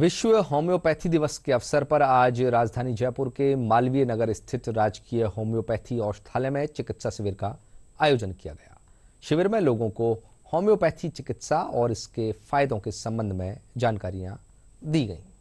विश्व होम्योपैथी दिवस के अवसर पर आज राजधानी जयपुर के मालवीय नगर स्थित राजकीय होम्योपैथी औषधालय में चिकित्सा शिविर का आयोजन किया गया शिविर में लोगों को होम्योपैथी चिकित्सा और इसके फायदों के संबंध में जानकारियां दी गईं